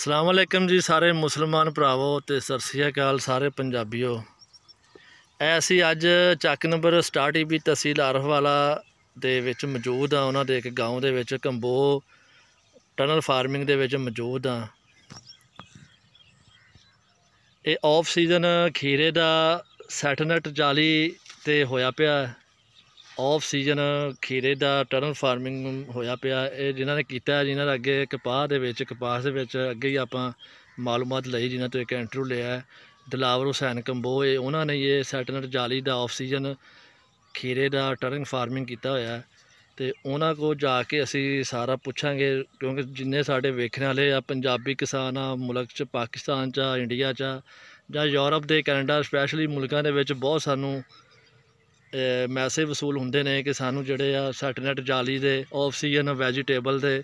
ਸਲਾਮ ਅਲੈਕਮ ਜੀ ਸਾਰੇ ਮੁਸਲਮਾਨ ਭਰਾਵੋ ਤੇ ਸਰਸਿਆ ਕਾਲ ਸਾਰੇ ਪੰਜਾਬੀਓ ਐਸੀ ਅੱਜ ਚੱਕ ਨੰਬਰ 67 ਵੀ ਤਹਿਸੀਲ ਵਾਲਾ ਦੇ ਵਿੱਚ ਮੌਜੂਦ ਆ ਉਹਨਾਂ ਦੇ ਇੱਕ گاਉਂ ਦੇ ਵਿੱਚ ਕੰਬੋ ਟਨਲ ਫਾਰਮਿੰਗ ਦੇ ਵਿੱਚ ਮੌਜੂਦ ਆ ਇਹ ਆਫ ਸੀਜ਼ਨ ਖੀਰੇ ਦਾ ਸੈਟਨਟ ਜਾਲੀ ਤੇ ਹੋਇਆ ਪਿਆ ਆਫ ਸੀਜ਼ਨ ਖੀਰੇ ਦਾ ਟਰਨ ਫਾਰਮਿੰਗ ਹੋਇਆ ਪਿਆ ਇਹ ਜਿਨ੍ਹਾਂ ਨੇ ਕੀਤਾ ਜਿਨ੍ਹਾਂ ਦਾ ਅੱਗੇ ਕਪਾਹ ਦੇ ਵਿੱਚ ਕਪਾਹ ਦੇ ਵਿੱਚ ਅੱਗੇ ਹੀ ਆਪਾਂ ਮਾਲੂਮਾਤ ਲਈ ਜਿਨ੍ਹਾਂ ਤੋਂ ਇੱਕ ਇੰਟਰਵਿਊ ਲਿਆ ਦਿਲਾਵਰ ਹੁਸੈਨ ਕੰਬੋਏ ਉਹਨਾਂ ਨੇ ਇਹ ਸੈਟਨਰ ਜਾਲੀ ਦਾ ਆਫ ਸੀਜ਼ਨ ਖੀਰੇ ਦਾ ਟਰਨ ਫਾਰਮਿੰਗ ਕੀਤਾ ਹੋਇਆ ਤੇ ਉਹਨਾਂ ਕੋ ਜਾ ਕੇ ਅਸੀਂ ਸਾਰਾ ਪੁੱਛਾਂਗੇ ਕਿਉਂਕਿ ਜਿੰਨੇ ਸਾਡੇ ਵੇਖਣ ਵਾਲੇ ਆ ਪੰਜਾਬੀ ਕਿਸਾਨ ਆ ਮੁਲਕ ਚ ਪਾਕਿਸਤਾਨ ਚ ਇੰਡੀਆ ਚ ਜਾਂ ਯੂਰਪ ਦੇ ਕੈਨੇਡਾ ਸਪੈਸ਼ਲੀ ਮੁਲਕਾਂ ਦੇ ਵਿੱਚ ਬਹੁਤ ਸਾਨੂੰ ਮੈਸੇਜ ਵਸੂਲ ਹੁੰਦੇ ਨੇ ਕਿ ਸਾਨੂੰ ਜਿਹੜੇ ਆ ਸੈਟਨਟ ਜਾਲੀ ਦੇ ਆਫ ਸੀਜ਼ਨ ਵੈਜੀਟੇਬਲ ਦੇ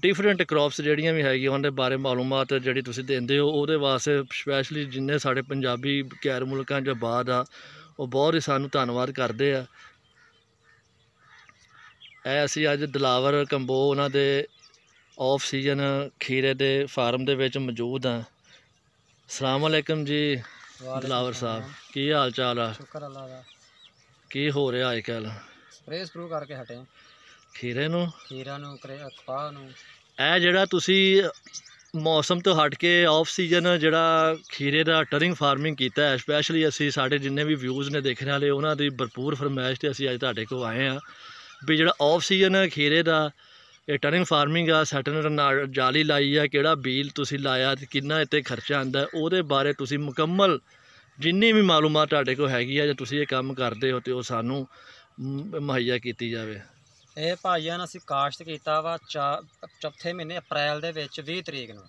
ਡਿਫਰੈਂਟ ਕ੍ਰੌਪਸ ਜਿਹੜੀਆਂ ਵੀ ਹੈਗੀਆਂ ਉਹਨਾਂ ਦੇ ਬਾਰੇ ਮਾਲੂਮਾਤ ਜਿਹੜੀ ਤੁਸੀਂ ਦਿੰਦੇ ਹੋ ਉਹਦੇ ਵਾਸਤੇ ਸਪੈਸ਼ਲੀ ਜਿੰਨੇ ਸਾਡੇ ਪੰਜਾਬੀ ਗੈਰ ਮੁਲਕਾਂ ਚੋਂ ਬਾਹਰ ਆ ਉਹ ਬਹੁਤ ਹੀ ਸਾਨੂੰ ਧੰਨਵਾਦ ਕਰਦੇ ਆ ਐ ਅਸੀਂ ਅੱਜ ਦਲਾਵਰ ਕੰਬੋ ਉਹਨਾਂ ਦੇ ਆਫ ਸੀਜ਼ਨ ਖੀਰੇ ਦੇ ਫਾਰਮ ਦੇ ਵਿੱਚ ਮੌਜੂਦ ਆ ਅਸਲਾਮੁਅਲੈਕਮ ਜੀ ਦਲਾਵਰ ਸਾਹਿਬ ਕੀ ਹਾਲ ਚਾਲ ਆ ਸ਼ੁਕਰ ਅੱਲਾਹ ਦਾ ਕੀ ਹੋ ਰਿਹਾ ਅੱਜ ਕੱਲ ਸਪਰੇ ਸਪਰੂ ਕਰਕੇ ਹਟੇ ਖੀਰੇ ਨੂੰ ਖੀਰਾ ਨੂੰ ਕਰੇ ਕਪਾਹ ਨੂੰ ਇਹ ਜਿਹੜਾ ਤੁਸੀਂ ਮੌਸਮ ਤੋਂ ਹਟ ਕੇ ਆਫ ਸੀਜ਼ਨ ਜਿਹੜਾ ਖੀਰੇ ਦਾ ਟਰਿੰਗ ਫਾਰਮਿੰਗ ਕੀਤਾ ਹੈ ਸਪੈਸ਼ਲੀ ਅਸੀਂ ਸਾਡੇ ਜਿੰਨੇ ਵੀ ਵਿਊਜ਼ ਨੇ ਦੇਖਣ ਵਾਲੇ ਉਹਨਾਂ ਦੀ ਭਰਪੂਰ ਫਰਮਾਇਸ਼ ਤੇ ਅਸੀਂ ਅੱਜ ਤੁਹਾਡੇ ਕੋਲ ਆਏ ਆ ਵੀ ਜਿਹੜਾ ਆਫ ਸੀਜ਼ਨ ਖੀਰੇ ਦਾ ਇਹ ਟਰਿੰਗ ਫਾਰਮਿੰਗ ਆ ਸੈਟਨ ਨਾਲ ਜਾਲੀ ਲਾਈ ਆ ਕਿਹੜਾ ਬੀਲ ਤੁਸੀਂ ਲਾਇਆ ਤੇ ਕਿੰਨਾ ਇੱਥੇ ਖਰਚਾ ਆਂਦਾ ਉਹਦੇ ਬਾਰੇ ਤੁਸੀਂ ਮੁਕੰਮਲ ਜਿੰਨੀ ਵੀ ਮਾਲੂਮਾਤ ਤੁਹਾਡੇ ਕੋਲ ਹੈਗੀ ਆ ਜੇ ਤੁਸੀਂ ਇਹ ਕੰਮ ਕਰਦੇ ਹੋ ਤੇ ਉਹ ਸਾਨੂੰ ਮੁਹੱਈਆ ਕੀਤੀ ਜਾਵੇ ਇਹ ਭਾਈਆਂ ਅਸੀਂ ਕਾਸ਼ਤ ਕੀਤਾ ਵਾ ਚੌਥੇ ਮਹੀਨੇ ਅਪ੍ਰੈਲ ਦੇ ਵਿੱਚ 20 ਤਰੀਕ ਨੂੰ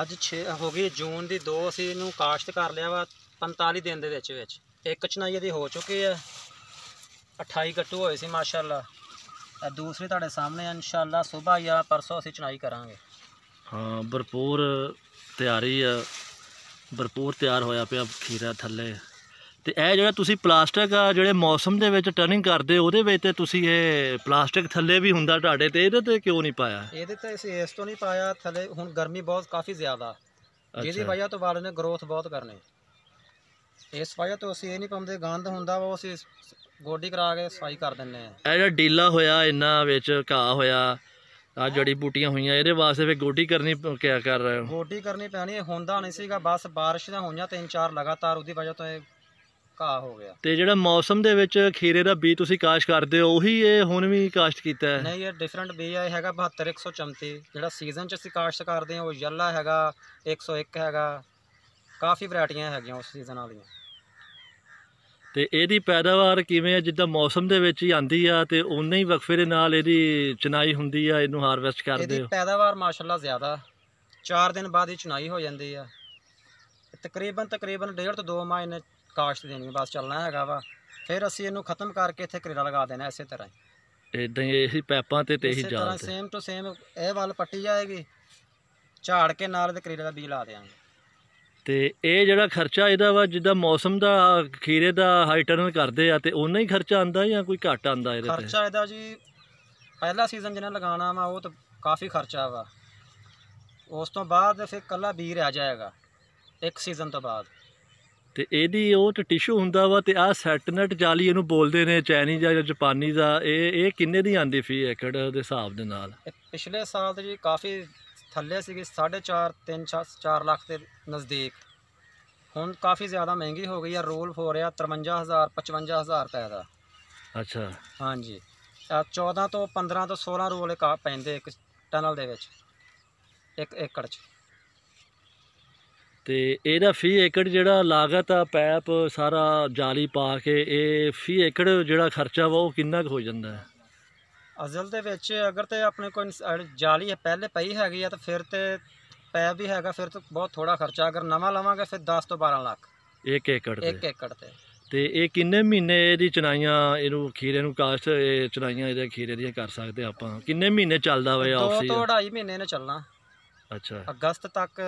ਅੱਜ 6 ਹੋ ਗਈ ਜੂਨ ਦੀ 2 ਅਸੀਂ ਇਹਨੂੰ ਕਾਸ਼ਤ ਕਰ ਲਿਆ ਵਾ 45 ਦਿਨ ਦੇ ਵਿੱਚ ਵਿੱਚ ਇੱਕ ਚਨਾਈ ਇਹਦੀ ਹੋ ਚੁੱਕੀ ਆ 28 ਕੱਟੂ ਹੋਏ ਸੀ ਮਾਸ਼ਾਅੱਲਾ ਦੂਸਰੀ ਤੁਹਾਡੇ ਸਾਹਮਣੇ ਇਨਸ਼ਾਅੱਲਾ ਸਵੇਰ ਜਾਂ ਪਰਸੋਂ ਅਸੀਂ ਚਨਾਈ ਕਰਾਂਗੇ ਹਾਂ ਭਰਪੂਰ ਤਿਆਰੀ ਆ ਭਰਪੂਰ ਤਿਆਰ ਹੋਇਆ ਪਿਆ ਖੀਰਾ ਥੱਲੇ ਤੇ ਇਹ ਜਿਹੜਾ ਤੁਸੀਂ ਪਲਾਸਟਿਕ ਆ ਜਿਹੜੇ ਮੌਸਮ ਦੇ ਵਿੱਚ ਟਰਨਿੰਗ ਕਰਦੇ ਉਹਦੇ ਵਿੱਚ ਤੇ ਤੁਸੀਂ ਇਹ ਪਲਾਸਟਿਕ ਥੱਲੇ ਵੀ ਹੁੰਦਾ ਤੁਹਾਡੇ ਤੇ ਇਹਦੇ ਤੇ ਕਿਉਂ ਨਹੀਂ ਪਾਇਆ ਇਹਦੇ ਤੇ ਅਸੀਂ ਇਸ ਤੋਂ ਨਹੀਂ ਪਾਇਆ ਥੱਲੇ ਹੁਣ ਗਰਮੀ ਬਹੁਤ ਕਾਫੀ ਜ਼ਿਆਦਾ ਜਿਹਦੀ ਵਜ੍ਹਾ ਤੋਂ ਵਾਲ ਨੇ ਗਰੋਥ ਬਹੁਤ ਕਰਨੀ ਇਸ ਵਜ੍ਹਾ ਤੋਂ ਅਸੀਂ ਇਹ ਨਹੀਂ ਪਾਉਂਦੇ ਗੰਦ ਹੁੰਦਾ ਉਹ ਅਸੀਂ ਗੋਡੀ ਕਰਾ ਕੇ ਸਫਾਈ ਕਰ ਦਿੰਨੇ ਆ ਇਹ ਜਿਹੜਾ ਡੀਲਾ ਹੋਇਆ ਇੰਨਾ ਵਿੱਚ ਘਾਹ ਹੋਇਆ ਆ ਜੜੀ ਬੂਟੀਆਂ ਹੋਈਆਂ ਇਹਦੇ ਵਾਸਤੇ ਫੇ ਗੋਡੀ ਕਰਨੀ ਕੀ ਕਿਆ ਕਰ ਰਹੇ ਹੋ ਗੋਡੀ ਕਰਨੀ ਪੈਣੀ ਇਹ ਹੁੰਦਾ ਨਹੀਂ ਸੀਗਾ ਬਸ ਬਾਰਿਸ਼ ਦਾ ਹੋਈਆਂ ਤਿੰਨ ਚਾਰ ਲਗਾਤਾਰ ਉਹਦੀ ਵਜ੍ਹਾ ਤੋਂ ਇਹ ਘਾਹ ਹੋ ਗਿਆ ਤੇ ਜਿਹੜਾ ਮੌਸਮ ਦੇ ਵਿੱਚ ਖੀਰੇ ਦਾ ਬੀਜ ਤੁਸੀਂ ਕਾਸ਼ ਕਰਦੇ ਹੋ ਉਹੀ ਇਹ ਹੁਣ ਵੀ ਕਾਸ਼ਟ ਕੀਤਾ ਹੈ ਨਹੀਂ ਇਹ ਡਿਫਰੈਂਟ ਬੀ ਆਇਆ ਹੈਗਾ ਹੈਗਾ 72134 ਜਿਹੜਾ ਸੀਜ਼ਨ ਚ ਅਸੀਂ ਕਾਸ਼ਟ ਕਰਦੇ ਹਾਂ ਉਹ ਯੱਲਾ ਹੈਗਾ 101 ਹੈਗਾ ਕਾਫੀ ਵੈਰਾਈਟੀਆਂ ਹੈਗੀਆਂ ਉਸ ਸੀਜ਼ਨ ਵਾਲੀਆਂ ਤੇ ਇਹਦੀ ਪੈਦਾਵਾਰ ਕਿਵੇਂ ਆ ਜਿੱਦਾਂ ਮੌਸਮ ਦੇ ਵਿੱਚ ਹੀ ਆਂਦੀ ਆ ਤੇ ਉਨੇ ਹੀ ਵਕਫੇ ਦੇ ਨਾਲ ਇਹਦੀ ਚਨਾਈ ਹੁੰਦੀ ਆ ਇਹਨੂੰ ਹਾਰਵੈਸਟ ਕਰਦੇ ਇਹਦੀ ਪੈਦਾਵਾਰ ਮਾਸ਼ਾਅੱਲਾ ਜ਼ਿਆਦਾ 4 ਦਿਨ ਬਾਅਦ ਇਹ ਚਨਾਈ ਹੋ ਜਾਂਦੀ ਆ ਤਕਰੀਬਨ ਤਕਰੀਬਨ 1.5 ਤੋਂ 2 ਮਹੀਨੇ ਕਾਸ਼ਤ ਦੇਣੀ ਬਸ ਚੱਲਣਾ ਹੈਗਾ ਵਾ ਫਿਰ ਅਸੀਂ ਇਹਨੂੰ ਖਤਮ ਕਰਕੇ ਇੱਥੇ ਕਰੇਰਾ ਲਗਾ ਦੇਣਾ ਐਸੇ ਤਰ੍ਹਾਂ ਇਦਾਂ ਹੀ ਇਹੀ ਪੈਪਾਂ ਤੇ ਤੇ ਹੀ ਜਾਂਦਾ ਸੇਮ ਟੂ ਸੇਮ ਇਹ ਵੱਲ ਪੱਟੀ ਜਾਏਗੀ ਝਾੜ ਕੇ ਨਾਲ ਤੇ ਕਰੇਲੇ ਦਾ ਬੀਜ ਲਾ ਦੇਵਾਂਗੇ ਤੇ ਇਹ ਜਿਹੜਾ ਖਰਚਾ ਇਹਦਾ ਵਾ ਜਿੱਦਾਂ ਮੌਸਮ ਦਾ ਖੀਰੇ ਦਾ ਹਾਈਟਰਨ ਕਰਦੇ ਆ ਤੇ ਉਹਨਾਂ ਹੀ ਖਰਚਾ ਆਂਦਾ ਜਾਂ ਕੋਈ ਘੱਟ ਆਂਦਾ ਇਹਦੇ ਤੇ ਖਰਚਾ ਇਹਦਾ ਜੀ ਪਹਿਲਾ ਸੀਜ਼ਨ ਜਿਹਨਾਂ ਲਗਾਉਣਾ ਵਾ ਉਹ ਤਾਂ ਕਾਫੀ ਖਰਚਾ ਵਾ ਉਸ ਤੋਂ ਬਾਅਦ ਫਿਰ ਕੱਲਾ ਬੀਰ ਆ ਜਾਏਗਾ ਇੱਕ ਸੀਜ਼ਨ ਤੋਂ ਬਾਅਦ ਤੇ ਇਹਦੀ ਉਹ ਟਿਸ਼ੂ ਹੁੰਦਾ ਵਾ ਤੇ ਆ ਸੈਟਨਟ ਜਾਲੀ ਇਹਨੂੰ ਬੋਲਦੇ ਨੇ ਚਾਈਨੀਜ਼ ਜਾਂ ਜਾਪਾਨੀ ਦਾ ਇਹ ਇਹ ਕਿੰਨੇ ਦੀ ਆਂਦੀ ਫੀ ਏਕੜ ਦੇ ਹਿਸਾਬ ਦੇ ਨਾਲ ਪਿਛਲੇ ਸਾਲ ਤੇ ਜੀ ਕਾਫੀ ਥੱਲੇ ਸੀਗੀ 4.5 3 4 ਲੱਖ ਦੇ ਨਜ਼ਦੀਕ ਹੁਣ ਕਾਫੀ ਜ਼ਿਆਦਾ ਮਹਿੰਗੀ ਹੋ ਗਈ ਆ ਰੋਲ ਹੋ ਰਿਹਾ 53000 55000 ਰੁਪਏ ਦਾ ਅੱਛਾ ਹਾਂਜੀ 14 ਤੋਂ 15 ਤੋਂ 16 ਰੋਲ ਕਾ ਪੈਂਦੇ ਇੱਕ ਟਨਲ ਦੇ ਵਿੱਚ ਇੱਕ ਏਕੜ 'ਚ ਤੇ ਇਹਦਾ ਫੀ ਏਕੜ ਜਿਹੜਾ ਲਾਗਤ ਆ ਪੈਪ ਸਾਰਾ ਜਾਲੀ ਪਾ ਕੇ ਇਹ ਫੀ ਏਕੜ ਜਿਹੜਾ ਖਰਚਾ ਵਾ ਉਹ ਕਿੰਨਾ ਕੁ ਹੋ ਜਾਂਦਾ ਹੈ ਅਜ਼ਲ ਦੇ ਵਿੱਚ ਅਗਰ ਤੇ ਆਪਣੇ ਕੋਈ ਜਾਲੀ ਪਹਿਲੇ ਪਈ ਹੈਗੀ ਆ ਤਾਂ ਫਿਰ ਤੇ ਪੈ ਵੀ ਹੈਗਾ ਫਿਰ ਤੇ ਬਹੁਤ ਥੋੜਾ ਖਰਚਾ ਅਗਰ ਨਵਾਂ ਲਵਾਂਗੇ ਫਿਰ 10 ਤੋਂ 12 ਲੱਖ 1 ਏਕੜ ਤੇ 1 ਏਕੜ ਤੇ ਤੇ ਇਹ ਕਿੰਨੇ ਮਹੀਨੇ ਇਹਦੀ ਚਣਾਈਆਂ ਇਹਨੂੰ ਖੀਰੇ ਨੂੰ ਕਾਸ਼ਤ ਚਣਾਈਆਂ ਇਹਦੇ ਖੀਰੇ ਦੀਆਂ ਕਰ ਸਕਦੇ ਆਪਾਂ ਕਿੰਨੇ ਮਹੀਨੇ ਚੱਲਦਾ ਵੇ ਆਫਸੀ 2 ਤੋਂ 2.5 ਮਹੀਨੇ ਨੇ ਚੱਲਣਾ ਅੱਛਾ ਅਗਸਤ ਤੱਕ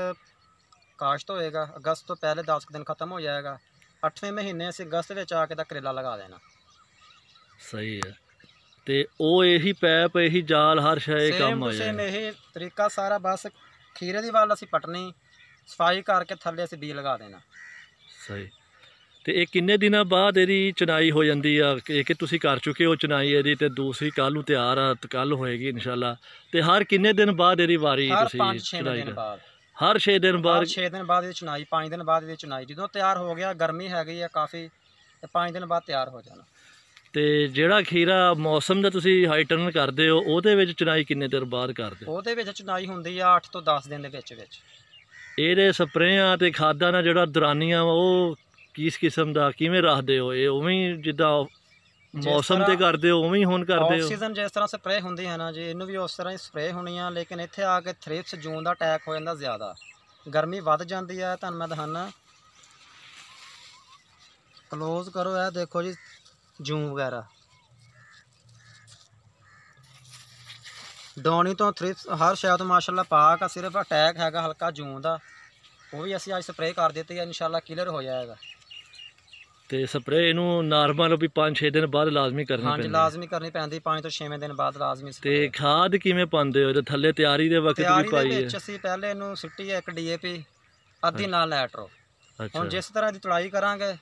ਕਾਸ਼ਤ ਹੋਏਗਾ ਅਗਸਤ ਤੋਂ ਪਹਿਲੇ 10 ਦਿਨ ਖਤਮ ਹੋ ਜਾਏਗਾ 8ਵੇਂ ਮਹੀਨੇ ਅਸੀਂ ਅਗਸਤ ਵਿੱਚ ਆ ਕੇ ਦਾ ਕਰੇਲਾ ਲਗਾ ਦੇਣਾ ਸਹੀ ਹੈ ਤੇ ਉਹ ਇਹੀ ਪੈਪ ਇਹੀ ਜਾਲ ਹਰ ਸ਼ੈ ਇਹ ਕੰਮ ਆ ਸੇਮ ਇਹ ਤਰੀਕਾ ਸਾਰਾ ਬਸ ਖੀਰੇ ਦੀ ਵਾਲ ਅਸੀਂ ਪਟਣੀ ਸਫਾਈ ਕਰਕੇ ਥੱਲੇ ਅਸੀਂ ਬੀ ਲਗਾ ਦੇਣਾ ਸਹੀ ਤੇ ਇਹ ਕਿੰਨੇ ਦਿਨਾਂ ਬਾਅਦ ਇਹਦੀ ਚਨਾਈ ਹੋ ਜਾਂਦੀ ਆ ਇਹ ਕਿ ਤੁਸੀਂ ਕਰ ਚੁੱਕੇ ਹੋ ਚਨਾਈ ਇਹਦੀ ਤੇ ਦੂਸਰੀ ਕੱਲ ਨੂੰ ਤਿਆਰ ਆ ਕੱਲ ਹੋਏਗੀ ਇਨਸ਼ਾਅੱਲਾ ਤੇ ਹਰ ਕਿੰਨੇ ਦਿਨ ਬਾਅਦ ਇਹਦੀ ਵਾਰੀ ਤੁਸੀਂ ਚਨਾਈ ਕਰ ਹਰ 6 ਦਿਨ ਬਾਅਦ 6 ਦਿਨ ਬਾਅਦ ਇਹਦੀ ਚਨਾਈ 5 ਦਿਨ ਬਾਅਦ ਇਹਦੀ ਚਨਾਈ ਜਦੋਂ ਤਿਆਰ ਹੋ ਗਿਆ ਗਰਮੀ ਹੈਗੀ ਆ ਕਾਫੀ ਤੇ 5 ਦਿਨ ਬਾਅਦ ਤਿਆਰ ਹੋ ਜਾਣਾ ਤੇ ਜਿਹੜਾ ਖੀਰਾ ਮੌਸਮ ਦਾ ਤੁਸੀਂ ਟਰਨ ਕਰਦੇ ਹੋ ਉਹਦੇ ਵਿੱਚ ਚੁਣਾਈ ਕਿੰਨੇ ਦਿਨ ਬਾਅਦ ਕਰਦੇ ਹੋ ਉਹਦੇ ਵਿੱਚ ਚੁਣਾਈ ਹੁੰਦੀ ਆ 8 ਤੋਂ 10 ਦਿਨ ਦੇ ਵਿੱਚ ਵਿੱਚ ਇਹਦੇ ਸਪਰੇਆਂ ਤੇ ਖਾਦਾਂ ਦਾ ਜਿਹੜਾ ਦਰਾਨੀਆਂ ਉਹ ਕਿਸ ਕਿਸਮ ਦਾ ਕਿਵੇਂ ਰੱਖਦੇ ਹੋ ਇਹ ਉਵੇਂ ਜਿੱਦਾਂ ਮੌਸਮ ਤੇ ਕਰਦੇ ਹੋ ਉਵੇਂ ਹੁਣ ਕਰਦੇ ਹੋ ਆਕਸੀਜਨ ਜਿਸ ਤਰ੍ਹਾਂ ਸਪਰੇਅ ਹੁੰਦੀ ਹੈ ਨਾ ਜੀ ਇਹਨੂੰ ਵੀ ਉਸ ਤਰ੍ਹਾਂ ਹੀ ਸਪਰੇਅ ਹੋਣੀ ਆ ਲੇਕਿਨ ਇੱਥੇ ਆ ਕੇ ਥ੍ਰਿਪਸ ਜੂਨ ਦਾ ਅਟੈਕ ਹੋ ਜਾਂਦਾ ਜ਼ਿਆਦਾ ਗਰਮੀ ਵੱਧ ਜਾਂਦੀ ਆ ਤੁਹਾਨੂੰ ਮੈਂ ਦਿਖਾਣਾ ਕਲੋਜ਼ ਕਰੋ ਇਹ ਦੇਖੋ ਜੀ ਜੂਮ ਵਗੈਰਾ ਡੌਣੀ ਤੋਂ ਥ੍ਰਿਪ ਹਰ ਸ਼ਾਇਦ ਮਾਸ਼ਾਅੱਲਾ ਪਾਕ ਆ ਸਿਰਫ ਅਟੈਕ ਹੈਗਾ ਹਲਕਾ ਜੂਮ ਦਾ ਉਹ ਵੀ ਅਸੀਂ ਅੱਜ ਸਪਰੇਅ ਕਰ ਦਿੱਤੀ ਆ ਇਨਸ਼ਾਅੱਲਾ ਕਲੀਅਰ ਹੋ ਜਾਏਗਾ ਤੇ ਸਪਰੇਅ ਇਹਨੂੰ ਨਾਰਮਲ ਵੀ 5-6 ਦਿਨ ਬਾਅਦ ਲਾਜ਼ਮੀ ਕਰਨੀ ਪੈਂਦੀ ਹਾਂਜੀ ਲਾਜ਼ਮੀ ਕਰਨੀ ਪੈਂਦੀ 5 ਤੋਂ 6ਵੇਂ ਦਿਨ ਬਾਅਦ ਲਾਜ਼ਮੀ ਤੇ ਖਾਦ ਕਿਵੇਂ ਪਾਉਂਦੇ ਹੋ ਜੇ ਥੱਲੇ ਤਿਆਰੀ ਦੇ ਵਕਤ ਵੀ ਪਾਈ ਹੈ ਵਿੱਚ ਅਸੀਂ ਪਹਿਲੇ ਇਹਨੂੰ ਸਿੱਟੀ ਹੈ ਇੱਕ ਡੀਏਪੀ ਅੱਧੀ ਨਾਲ ਲੈਟਰੋ ਹੁਣ ਜਿਸ ਤਰ੍ਹਾਂ ਦੀ ਤੁੜਾਈ ਕਰਾਂਗੇ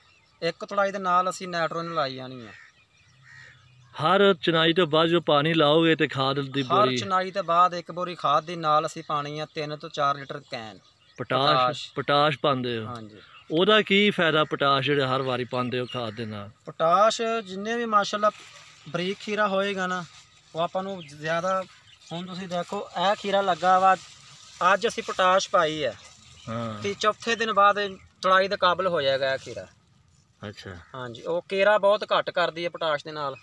ਇੱਕ ਤੁੜਾਈ ਦੇ ਨਾਲ ਅਸੀਂ ਨਾਈਟ੍ਰੋਜਨ ਲਾਈ ਜਾਣੀ ਆ ਹਰ ਚਨਾਈ ਤੋਂ ਬਾਅਦ ਜੋ ਪਾਣੀ ਲਾਓਗੇ ਤੇ ਖਾਦ ਦੀ ਬੋਰੀ ਹਰ ਚਨਾਈ ਤੋਂ ਬਾਅਦ ਇੱਕ ਬੋਰੀ ਖਾਦ ਦੀ ਨਾਲ ਅਸੀਂ ਪਾਣੀ ਆ 3 ਤੋਂ 4 ਲੀਟਰ ਕੈਨ ਪੋਟਾਸ਼ ਪੋਟਾਸ਼। ਪਾਉਂਦੇ ਹੋ ਹਾਂਜੀ ਉਹਦਾ ਕੀ ਫਾਇਦਾ ਪੋਟਾਸ਼ ਜਿਹੜਾ ਹਰ ਵਾਰੀ ਪਾਉਂਦੇ ਹੋ ਖਾਦ ਦੇ ਨਾਲ ਪੋਟਾਸ਼ ਜਿੰਨੇ ਵੀ ਮਾਸ਼ਾਅੱਲਾ ਬਰੀਕ ਖੀਰਾ ਹੋਏਗਾ ਨਾ ਉਹ ਆਪਾਂ ਨੂੰ ਜ਼ਿਆਦਾ ਹੁਣ ਤੁਸੀਂ ਦੇਖੋ ਇਹ ਖੀਰਾ ਲੱਗਾ ਵਾ ਅੱਜ ਅਸੀਂ ਪੋਟਾਸ਼ ਪਾਈ ਹੈ ਹਾਂ ਤੇ ਚੌਥੇ ਦਿਨ ਬਾਅਦ ਤੜਾਈ ਦੇ ਕਾਬਲ ਹੋ ਜਾਏਗਾ ਇਹ ਖੀਰਾ ਅੱਛਾ ਹਾਂਜੀ ਉਹ ਕੇਰਾ ਬਹੁਤ ਘੱਟ ਕਰਦੀ ਹੈ ਪੋਟਾਸ਼ ਦੇ ਨਾਲ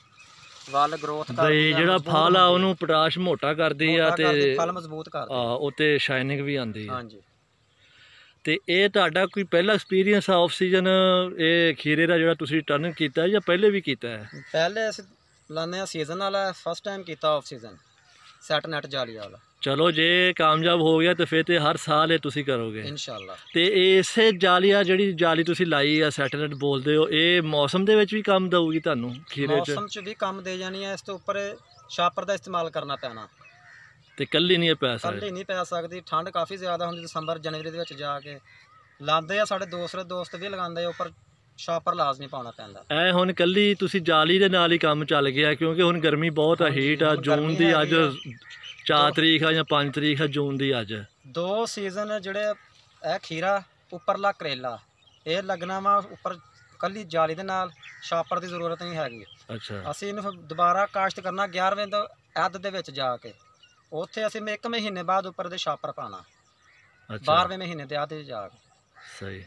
ਵੱਲ ਗਰੋਥ ਕਰਦੀ ਹੈ ਜਿਹੜਾ ਫਲ ਆ ਉਹਨੂੰ ਪੋਟਾਸ਼ ਮੋਟਾ ਕਰਦੀ ਆ ਤੇ ਫਲ ਮਜ਼ਬੂਤ ਕਰਦੀ ਆ ਉਤੇ ਸ਼ਾਈਨਿੰਗ ਵੀ ਆਂਦੀ ਹੈ ਹਾਂਜੀ ਤੇ ਇਹ ਤੁਹਾਡਾ ਕੋਈ ਪਹਿਲਾ ਐਕਸਪੀਰੀਅੰਸ ਆ ਆਫ ਸੀਜ਼ਨ ਇਹ ਖੀਰੇ ਦਾ ਜਿਹੜਾ ਤੁਸੀਂ ਟਰਨ ਕੀਤਾ ਜਾਂ ਪਹਿਲੇ ਵੀ ਕੀਤਾ ਹੈ ਪਹਿਲੇ ਅਸੀਂ ਲਾਉਂਦੇ ਆ ਸੀਜ਼ਨ ਵਾਲਾ ਫਸਟ ਟਾਈਮ ਕੀਤਾ ਆਫ ਸੀਜ਼ਨ ਸੈਟ ਨੈਟ ਜਾਲੀ ਵਾਲਾ ਚਲੋ ਜੇ ਕਾਮਯਾਬ ਹੋ ਗਿਆ ਤਾਂ ਫਿਰ ਤੇ ਹਰ ਸਾਲ ਇਹ ਤੁਸੀਂ ਕਰੋਗੇ ਇਨਸ਼ਾਅੱਲਾ ਤੇ ਇਸੇ ਜਾਲੀਆ ਜਿਹੜੀ ਜਾਲੀ ਤੁਸੀਂ ਲਾਈ ਆ ਸੈਟਲਾਈਟ ਬੋਲਦੇ ਹੋ ਇਹ ਮੌਸਮ ਦੇ ਵਿੱਚ ਵੀ ਕੰਮ ਦਊਗੀ ਤੁਹਾਨੂੰ ਖੀਰੇ 'ਚ ਮੌਸਮ 'ਚ ਵੀ ਕੰਮ ਦੇ ਜਾਣੀ ਆ ਇਸ ਤੋਂ ਉੱਪਰ ਸ਼ਾਪਰ ਦਾ ਇਸਤੇਮਾਲ ਕਰਨਾ ਪੈਣਾ ਤੇ ਕੱਲੀ ਨਹੀਂ ਪੈ ਸਕਦੀ ਕੱਲੀ ਨਹੀਂ ਪੈ ਸਕਦੀ ਠੰਡ ਕਾਫੀ ਜ਼ਿਆਦਾ ਹੁੰਦੀ ਦਸੰਬਰ ਜਨਵਰੀ ਦੇ ਵਿੱਚ ਜਾ ਕੇ ਲਾਉਂਦੇ ਆ ਸਾਡੇ ਦੋਸਤ ਦੋਸਤ ਵੀ ਲਗਾਉਂਦੇ ਆ ਉੱਪਰ ਸ਼ਾਪਰ ਲਾਜ਼ਮੀ ਪਾਉਣਾ ਪੈਂਦਾ ਐ ਹੁਣ ਕੱਲੀ ਤੁਸੀਂ ਜਾਲੀ ਦੇ ਨਾਲ ਹੀ ਕੰਮ ਚੱਲ ਗਿਆ ਕਿਉਂਕਿ ਹੁਣ ਗਰਮੀ ਬਹੁਤ ਆ ਹੀਟ ਆ ਜੂਨ ਦੀ ਅੱਜ 4 ਤਰੀਕ ਆ ਜਾਂ 5 ਤਰੀਕ ਆ ਜੂਨ ਦੀ ਅੱਜ ਦੋ ਸੀਜ਼ਨ ਜਿਹੜੇ ਇਹ ਖੀਰਾ ਉੱਪਰਲਾ ਕਰੇਲਾ ਇਹ ਲੱਗਣਾ ਵਾ ਉੱਪਰ ਕੱਲੀ ਜਾਲੀ ਦੇ ਨਾਲ ਛਾਪਰ ਦੀ ਜ਼ਰੂਰਤ ਨਹੀਂ ਹੈਗੀ ਅੱਛਾ ਅਸੀਂ ਇਹਨੂੰ ਦੁਬਾਰਾ ਕਾਸ਼ਤ ਕਰਨਾ 11ਵੇਂ ਤੋਂ ਅੱਧ ਦੇ ਵਿੱਚ ਜਾ ਕੇ ਉੱਥੇ ਅਸੀਂ ਇੱਕ ਮਹੀਨੇ ਬਾਅਦ ਉੱਪਰ ਦੇ ਛਾਪਰ ਪਾਣਾ ਅੱਛਾ 12ਵੇਂ ਮਹੀਨੇ ਦੇ ਅੱਧ ਦੇ ਜਾ ਕੇ ਸਹੀ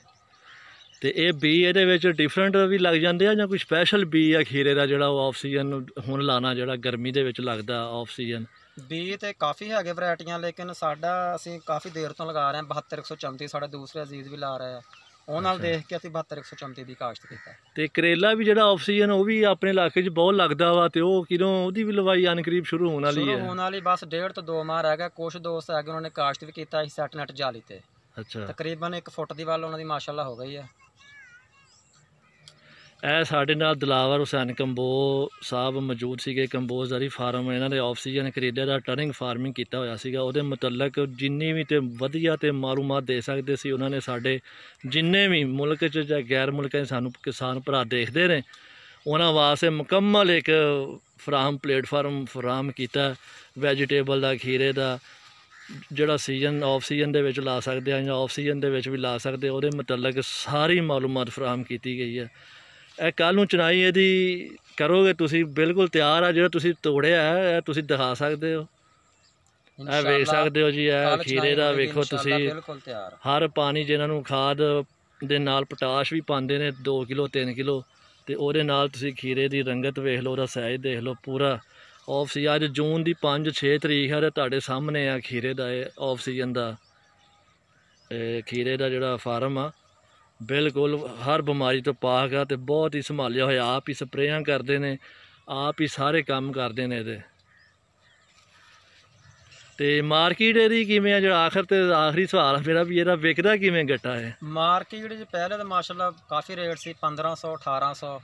ਤੇ ਇਹ ਬੀ ਇਹਦੇ ਵਿੱਚ ਡਿਫਰੈਂਟ ਵੀ ਲੱਗ ਜਾਂਦੇ ਆ ਜਾਂ ਕੋਈ ਸਪੈਸ਼ਲ ਬੀ ਆ ਖੀਰੇ ਦਾ ਜਿਹੜਾ ਉਹ ਆਫ ਸੀਜ਼ਨ ਹੁਣ ਲਾਣਾ ਜਿਹੜਾ ਗਰਮੀ ਦੇ ਵਿੱਚ ਲੱਗਦਾ ਆਫ ਸੀਜ਼ਨ ਬੀ ਤੇ ਕਾਫੀ ਹੈਗੇ ਵੈਰਾਈਟੀਆਂ ਲੇਕਿਨ ਸਾਡਾ ਅਸੀਂ ਕਾਫੀ ਦੇਰ ਤੋਂ ਲਗਾ ਰਹੇ ਹਾਂ 7234 ਸਾਡਾ ਦੂਸਰਾ ਅਜ਼ੀਜ਼ ਵੀ ਲਾ ਰਿਹਾ ਉਹ ਨਾਲ ਦੇਖ ਕੇ ਅਸੀਂ 7234 ਦੀ ਕਾਸ਼ਤ ਕੀਤਾ ਤੇ ਕਰੇਲਾ ਵੀ ਜਿਹੜਾ ਆਕਸੀਜਨ ਉਹ ਵੀ ਆਪਣੇ ਇਲਾਕੇ 'ਚ ਬਹੁਤ ਲੱਗਦਾ ਵਾ ਤੇ ਉਹ ਕਿਦੋਂ ਉਹਦੀ ਵੀ ਲਵਾਈ ਅਨਕਰੀਬ ਸ਼ੁਰੂ ਹੋਣ ਵਾਲੀ ਹੈ ਹੋਣ ਵਾਲੀ ਬਸ ਡੇਢ ਤੋਂ ਦੋ ਮਾਹ ਰਹਿ ਗਿਆ ਕੁਝ ਦੋਸਤ ਹੈਗੇ ਉਹਨਾਂ ਨੇ ਕਾਸ਼ਤ ਵੀ ਕੀਤਾ ਸੀ ਨੈਟ ਜਾਲੀ ਤੇ ਅੱਛਾ ਤਕਰੀਬਨ 1 ਫੁੱਟ ਦੀ ਵੱਲ ਉਹਨਾਂ ਦੀ ਮਾਸ਼ਾਅੱਲਾ ਹੋ ਗਈ ਹੈ ਇਹ ਸਾਡੇ ਨਾਲ ਦਲਾਵਰ ਹੁਸੈਨ ਕੰਬੋ ਸਾਹਿਬ ਮੌਜੂਦ ਸੀਗੇ ਕੰਬੋਜ਼ਰੀ ਫਾਰਮ ਇਹਨਾਂ ਦੇ ਆਫਸੀਜਨ ਕੈਨੇਡਾ ਦਾ ਟਰਨਿੰਗ ਫਾਰਮਿੰਗ ਕੀਤਾ ਹੋਇਆ ਸੀਗਾ ਉਹਦੇ ਮੁਤਲਕ ਜਿੰਨੀ ਵੀ ਤੇ ਵਧੀਆ ਤੇ ਮਾਲੂਮਾਤ ਦੇ ਸਕਦੇ ਸੀ ਉਹਨਾਂ ਨੇ ਸਾਡੇ ਜਿੰਨੇ ਵੀ ਮੁਲਕ 'ਚ ਜਾਂ ਗੈਰ ਮੁਲਕਾਂ ਦੇ ਸਾਨੂੰ ਕਿਸਾਨ ਭਰਾ ਦੇਖਦੇ ਨੇ ਉਹਨਾਂ ਵਾਸਤੇ ਮੁਕੰਮਲ ਇੱਕ ਫਰਾਮ ਪਲੇਟਫਾਰਮ ਫਰਾਮ ਕੀਤਾ ਵੈਜੀਟੇਬਲ ਦਾ ਖੀਰੇ ਦਾ ਜਿਹੜਾ ਸੀਜ਼ਨ ਆਫ ਸੀਜ਼ਨ ਦੇ ਵਿੱਚ ਲਾ ਸਕਦੇ ਆ ਜਾਂ ਆਫ ਸੀਜ਼ਨ ਦੇ ਵਿੱਚ ਵੀ ਲਾ ਸਕਦੇ ਉਹਦੇ ਮੁਤਲਕ ਸਾਰੀ ਮਾਲੂਮਾਤ ਫਰਾਮ ਕੀਤੀ ਗਈ ਹੈ ਇਹ ਕੱਲ ਨੂੰ ਚੁਣਾਈ ਇਹਦੀ ਕਰੋਗੇ ਤੁਸੀਂ ਬਿਲਕੁਲ ਤਿਆਰ ਆ ਜਿਹੜਾ ਤੁਸੀਂ ਤੋੜਿਆ ਹੈ ਇਹ ਤੁਸੀਂ ਦਿਖਾ ਸਕਦੇ ਹੋ ਇਹ ਵੇਖ ਸਕਦੇ ਹੋ ਜੀ ਇਹ ਖੀਰੇ ਦਾ ਵੇਖੋ ਤੁਸੀਂ ਹਰ ਪਾਣੀ ਜਿਹਨਾਂ ਨੂੰ ਖਾਦ ਦੇ ਨਾਲ ਪੋਟਾਸ਼ ਵੀ ਪਾਉਂਦੇ ਨੇ 2 ਕਿਲੋ 3 ਕਿਲੋ ਤੇ ਉਹਦੇ ਨਾਲ ਤੁਸੀਂ ਖੀਰੇ ਦੀ ਰੰਗਤ ਵੇਖ ਲਓ ਉਹਦਾ ਸਾਈਜ਼ ਦੇਖ ਲਓ ਪੂਰਾ ਆਫ ਸੀ ਅੱਜ ਜੂਨ ਦੀ 5 6 ਤਰੀਕ ਹੈ ਤੇ ਤੁਹਾਡੇ ਸਾਹਮਣੇ ਆ ਖੀਰੇ ਦਾ ਆਫ ਸੀਜ਼ਨ ਦਾ ਖੀਰੇ ਦਾ ਜਿਹੜਾ ਫਾਰਮ ਆ ਬਿਲਕੁਲ ਹਰ ਬਿਮਾਰੀ ਤੋਂ ਪਾਕ ਆ ਤੇ ਬਹੁਤ ਹੀ ਸੰਭਾਲਿਆ ਹੋਇਆ ਆਪ ਹੀ ਸਪਰੇਆਂ ਕਰਦੇ ਨੇ ਆਪ ਹੀ ਸਾਰੇ ਕੰਮ ਕਰਦੇ ਨੇ ਇਹਦੇ ਤੇ ਮਾਰਕੀਟ ਇਹਦੀ ਕਿਵੇਂ ਆ ਜਿਹੜਾ ਆਖਰ ਤੇ ਆਖਰੀ ਸਵਾਲ ਆ ਮੇਰਾ ਵੀ ਇਹਦਾ ਵਿਕਦਾ ਕਿਵੇਂ ਗੱਟਾ ਹੈ ਮਾਰਕੀਟ ਜਿਹੜੇ ਪਹਿਲੇ ਤਾਂ ਮਾਸ਼ਾਅੱਲਾ ਕਾਫੀ ਰੇਟ ਸੀ 1500 1800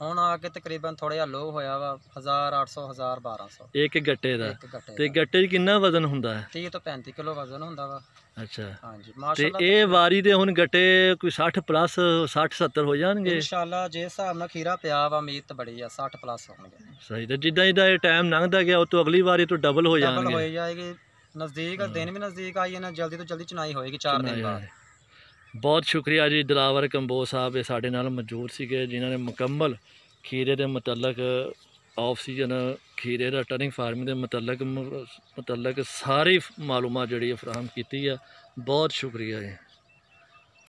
ਹੁਣ ਆ ਕੇ ਤਕਰੀਬਨ ਥੋੜਾ ਜਿਹਾ ਲੋ ਹੋਇਆ ਵਾ 1800 1200 ਇੱਕ ਗੱਟੇ ਦਾ ਤੇ ਗੱਟੇ 'ਚ ਕਿੰਨਾ ਵਜ਼ਨ ਹੁੰਦਾ ਹੈ 30 ਤੋਂ 35 ਕਿਲੋ ਵਜ਼ਨ ਹੁੰਦਾ ਵਾ ਅੱਛਾ ਹਾਂਜੀ ਮਾਸ਼ਾਅੱਲਾ ਤੇ ਇਹ ਵਾਰੀ ਦੇ ਹੁਣ ਗੱਟੇ ਕੋਈ 60 ਪਲੱਸ 60 70 ਹੋ ਜਾਣਗੇ ਇਨਸ਼ਾਅੱਲਾ ਜੇ ਹਿਸਾਬ ਨਾਲ ਖੀਰਾ ਪਿਆ ਵਾ ਉਮੀਦ ਤਾਂ ਬੜੀ ਆ 60 ਪਲੱਸ ਹੋਣਗੇ ਸਹੀ ਤੇ ਜਿੱਦਾਂ ਜਿੱਦਾਂ ਇਹ ਟਾਈਮ ਲੰਘਦਾ ਗਿਆ ਉਹ ਤੋਂ ਅਗਲੀ ਵਾਰੀ ਤੋਂ ਡਬਲ ਹੋ ਜਾਣਗੇ ਡਬਲ ਹੋ ਜਾਏਗੀ ਨਜ਼ਦੀਕ ਦਿਨ ਵੀ ਨਜ਼ਦੀਕ ਆਈ ਨਾ ਜਲਦੀ ਤੋਂ ਜਲਦੀ ਚਨਾਈ ਹੋਏਗੀ 4 ਦਿਨ ਬਾਅਦ ਬਹੁਤ ਸ਼ੁਕਰੀਆ ਜੀ ਦਿਲਾਵਰ ਕੰਬੋ ਸਾਹਿਬ ਇਹ ਸਾਡੇ ਨਾਲ ਮੌਜੂਦ ਸੀਗੇ ਜਿਨ੍ਹਾਂ ਨੇ ਮੁਕੰਮਲ ਖੀਰੇ ਦੇ ਮੁਤਲਕ ਆਫ ਸੀਜ਼ਨ ਖੀਰੇ ਦਾ ਟਰਨਿੰਗ ਫਾਰਮਿੰਗ ਦੇ ਮੁਤਲਕ ਮੁਤਲਕ ਸਾਰੀ ਮਾਲੂਮਾਤ ਜਿਹੜੀ ਫਰਾਮ ਕੀਤੀ ਆ ਬਹੁਤ ਸ਼ੁਕਰੀਆ ਜੀ